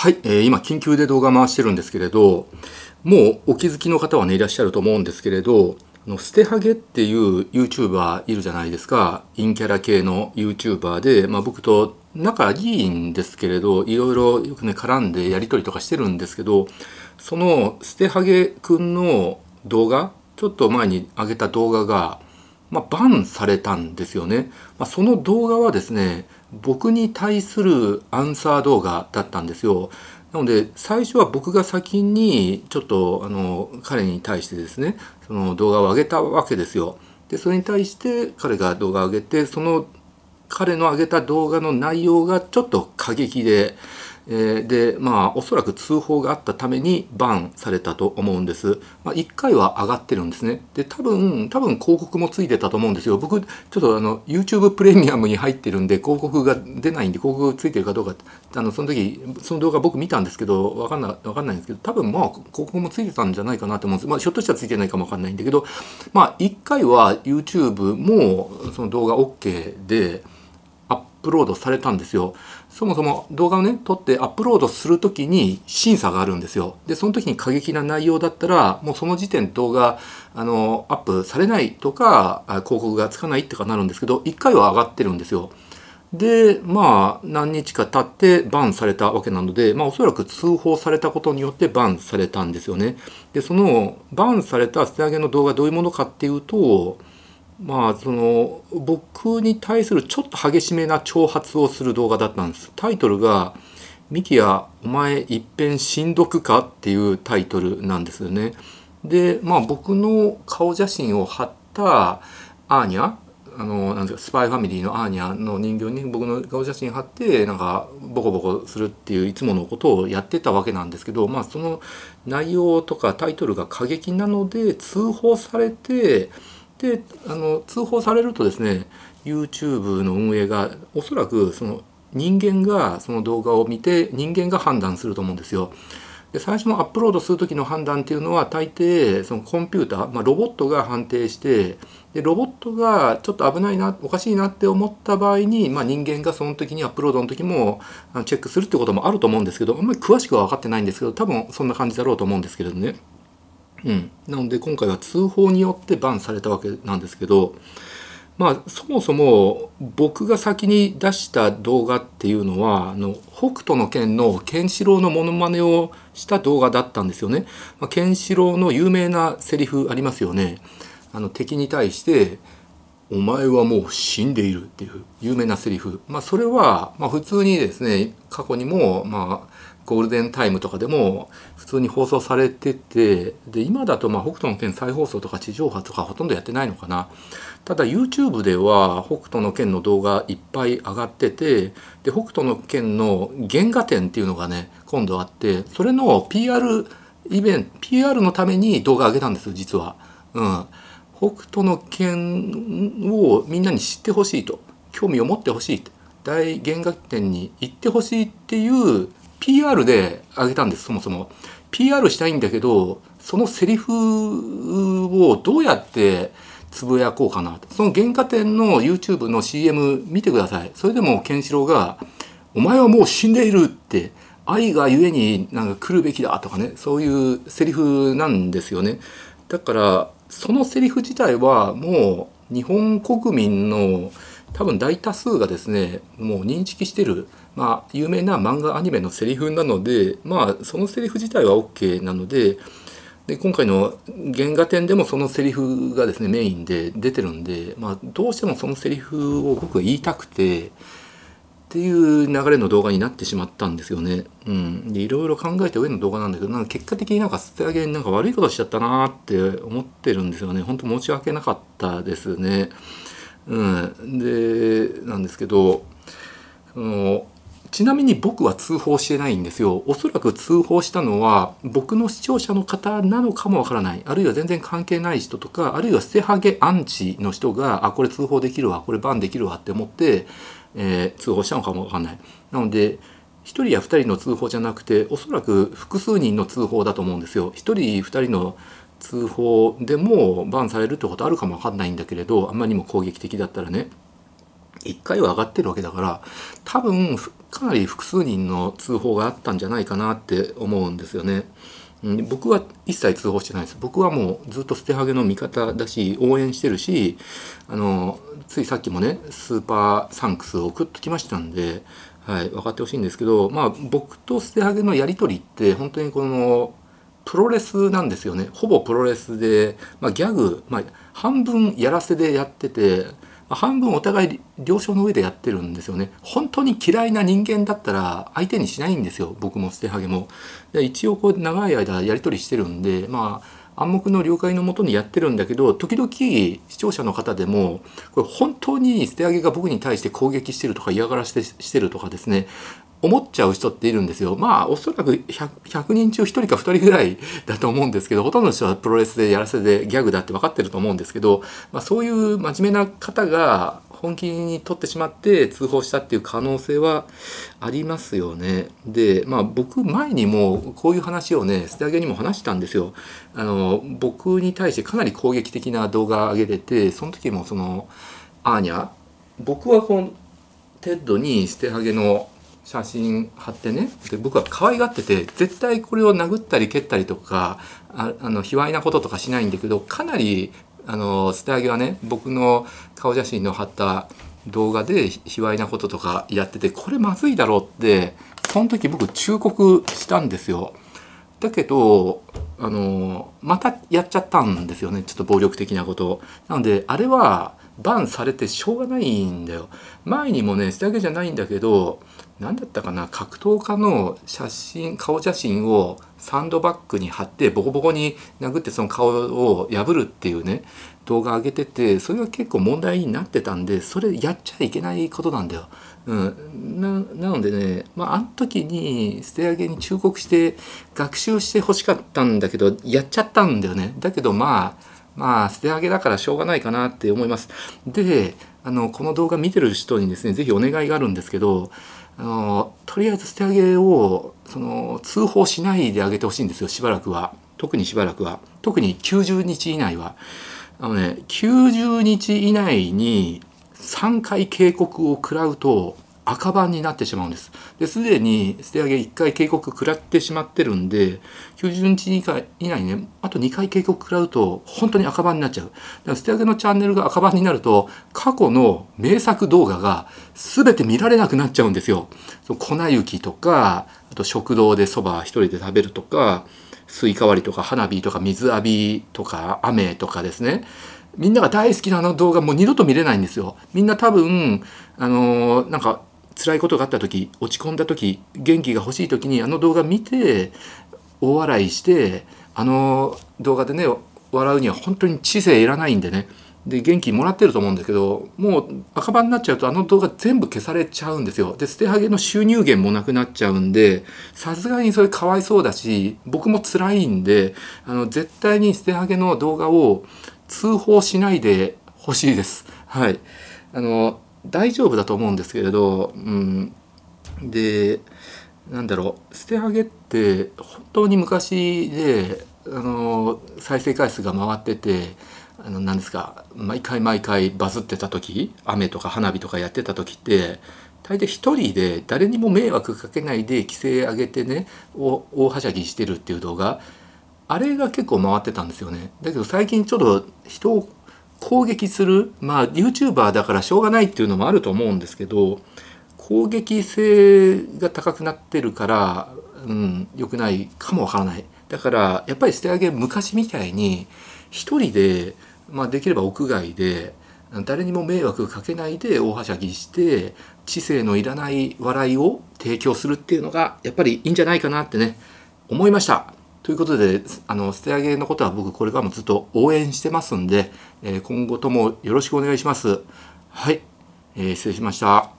はい、えー、今緊急で動画回してるんですけれど、もうお気づきの方はね、いらっしゃると思うんですけれど、あのステハゲっていう YouTuber いるじゃないですか、陰キャラ系の YouTuber で、まあ、僕と仲いいんですけれど、いろいろよくね、絡んでやり取りとかしてるんですけど、そのステハゲくんの動画、ちょっと前に上げた動画が、まあ、バンされたんですよね。まあ、その動画はですね、僕に対するアンサー動画だったんですよ。なので最初は僕が先にちょっとあの彼に対してですねその動画を上げたわけですよ。でそれに対して彼が動画を上げてその彼の上げた動画の内容がちょっと過激でえー、でまあおそらく通報があったためにバンされたと思うんです、まあ、1回は上がってるんですねで多分多分広告もついてたと思うんですよ僕ちょっとあの YouTube プレミアムに入ってるんで広告が出ないんで広告ついてるかどうかあのその時その動画僕見たんですけど分かんないわかんないんですけど多分まあ広告もついてたんじゃないかなと思うんです、まあ、ひょっとしたらついてないかも分かんないんだけどまあ1回は YouTube もその動画 OK で。プロードされたんですよ。そもそも動画をね、撮ってアップロードする時に審査があるんですよ。で、その時に過激な内容だったら、もうその時点動画、あの、アップされないとか、広告がつかないとかなるんですけど、1回は上がってるんですよ。で、まあ、何日か経ってバンされたわけなので、まあ、おそらく通報されたことによってバンされたんですよね。で、そのバンされた捨て上げの動画どういうものかっていうと、まあその僕に対するちょっと激しめな挑発をする動画だったんですタイトルが「ミキヤお前いっぺんしんどくか?」っていうタイトルなんですよねでまあ僕の顔写真を貼ったアーニャあのなんですかスパイファミリーのアーニャの人形に僕の顔写真貼ってなんかボコボコするっていういつものことをやってたわけなんですけど、まあ、その内容とかタイトルが過激なので通報されてであの通報されるとですね YouTube の運営がおそらくその人間がその動画を見て人間が判断すると思うんですよ。で最初のアップロードする時の判断っていうのは大抵そのコンピューター、まあ、ロボットが判定してでロボットがちょっと危ないなおかしいなって思った場合に、まあ、人間がその時にアップロードの時もチェックするってこともあると思うんですけどあんまり詳しくは分かってないんですけど多分そんな感じだろうと思うんですけれどね。うん、なので今回は通報によってバンされたわけなんですけど、まあ、そもそも僕が先に出した動画っていうのはあの北斗の拳のケンシロウのモノマネをした動画だったんですよね。まあ、ケンシロウの有名なセリフありますよね。あの敵に対して「お前はもう死んでいる」っていう有名なセリフ、まあ、それはまあ普通にですね過去にもまあゴールデンタイムとかでも普通に放送されててで今だとまあ北斗の拳再放送とか地上波とかほとんどやってないのかなただ YouTube では北斗の拳の動画いっぱい上がっててで北斗の拳の原画展っていうのがね今度あってそれの PR イベント PR のために動画上げたんですよ実は。うん、北斗の拳をみんなに知ってほしいと興味を持ってほしいと大原画展に行ってほしいっていう PR で上げたんですそもそも PR したいんだけどそのセリフをどうやってつぶやこうかなとその原価店の YouTube の CM 見てくださいそれでもケンシロウが「お前はもう死んでいる」って「愛がゆえになんか来るべきだ」とかねそういうセリフなんですよねだからそのセリフ自体はもう日本国民の多分大多数がですねもう認識してるまあ、有名な漫画アニメのセリフなので、まあ、そのセリフ自体は OK なのでで今回の原画展でもそのセリフがですねメインで出てるんで、まあ、どうしてもそのセリフを僕は言いたくてっていう流れの動画になってしまったんですよね。うん、でいろいろ考えた上の動画なんだけどなんか結果的になんか捨て上げになんか悪いことしちゃったなって思ってるんですよね。本当申し訳なかったですね。うん、でなんですけどそのちなみに僕は通報してないんですよ。おそらく通報したのは僕の視聴者の方なのかもわからない。あるいは全然関係ない人とか、あるいは捨てはげアンチの人が、あ、これ通報できるわ、これバンできるわって思って、えー、通報したのかもわかんない。なので、1人や2人の通報じゃなくて、おそらく複数人の通報だと思うんですよ。1人、2人の通報でもバンされるってことあるかもわかんないんだけれど、あんまりにも攻撃的だったらね。1回は上がってるわけだから多分かなり複数人の通報があったんじゃないかなって思うんですよね。僕は一切通報してないです。僕はもうずっと捨てはげの味方だし、応援してるし、あの、ついさっきもね、スーパーサンクスを送ってきましたんで、はい、分かってほしいんですけど、まあ僕と捨てはげのやりとりって本当にこの、プロレスなんですよね。ほぼプロレスで、まあ、ギャグ、まあ、半分やらせでやってて、半分お互い了承の上でやってるんですよね本当に嫌いな人間だったら相手にしないんですよ僕も捨て上げもで一応こう長い間やり取りしてるんでまあ暗黙の了解のもとにやってるんだけど時々視聴者の方でもこれ本当に捨て上げが僕に対して攻撃してるとか嫌がらせしてるとかですね思っちゃう人っているんですよ。まあ、おそらく 100, 100, 人中1人か2人ぐらいだと思うんですけど、ほとんどの人はプロレスでやらせてギャグだって分かってると思うんですけど、まあ、そういう真面目な方が本気に取ってしまって通報したっていう可能性はありますよね。で、まあ、僕前にもこういう話をね、スて上げにも話したんですよ。あの、僕に対してかなり攻撃的な動画上げてて、その時もその、アーニャ、僕はこの、テッドに捨てハゲの写真貼ってねで僕は可愛がってて絶対これを殴ったり蹴ったりとかああの卑猥なこととかしないんだけどかなりあのスターはね僕の顔写真の貼った動画で卑猥なこととかやっててこれまずいだろうってその時僕忠告したんですよ。だけどあのまたやっちゃったんですよねちょっと暴力的なことなのであれはバンされてしょうがないんだよ前にもねしてげじゃないんだけど何だったかな格闘家の写真顔写真をサンドバッグに貼ってボコボコに殴ってその顔を破るっていうね動画上げててそれが結構問題になってたんでそれやっちゃいけないことなんだよ。うん、ななのでね、まあ、あの時に捨て上げに忠告して学習してほしかったんだけどやっちゃったんだよね。だけどまあまあ捨て上げだからしょうがないかなって思います。であのこの動画見てる人にですね是非お願いがあるんですけどあのとりあえず捨て上げをその通報しないであげてほしいんですよしばらくは特にしばらくは特に90日以内はあのね90日以内に3回警告を食らうと赤番になってしまうんですですでに捨て上げ1回警告食らってしまってるんで90日以内以にねあと2回警告食らうと本当に赤番になっちゃうだから捨て上げのチャンネルが赤番になると過去の名作動画が全て見られなくなっちゃうんですよその粉雪とかあと食堂でそば一人で食べるとかスイカ割りとか花火とか水浴びとか雨とかですねみんなが大好きなあの動画もう二度と見れないんですよみんな多分あのー、なんか辛いことがあった時落ち込んだ時元気が欲しい時にあの動画見て大笑いしてあの動画でね笑うには本当に知性いらないんでねで元気もらってると思うんですけどもう赤羽になっちゃうとあの動画全部消されちゃうんですよで捨てはげの収入源もなくなっちゃうんでさすがにそれかわいそうだし僕も辛いんであの絶対に捨てはげの動画を通報しないでほしいですはいあの大丈夫だと思うんですけれど、うん、でなんだろう捨てはげって本当に昔であの再生回数が回っててあの何ですか毎回毎回バズってた時雨とか花火とかやってた時って大抵一人で誰にも迷惑かけないで規制上げてね大はしゃぎしてるっていう動画あれが結構回ってたんですよねだけど最近ちょっと人を攻撃するまあ YouTuber だからしょうがないっていうのもあると思うんですけど攻撃性が高くなってるから、うん、良くないかもわからないだからやっぱり捨て上げ昔みたいに一人で、まあ、できれば屋外で誰にも迷惑かけないで大はしゃぎして知性のいらない笑いを提供するっていうのがやっぱりいいんじゃないかなってね思いました。ということで、あの、捨て上げのことは僕これからもずっと応援してますんで、えー、今後ともよろしくお願いします。はい、えー、失礼しました。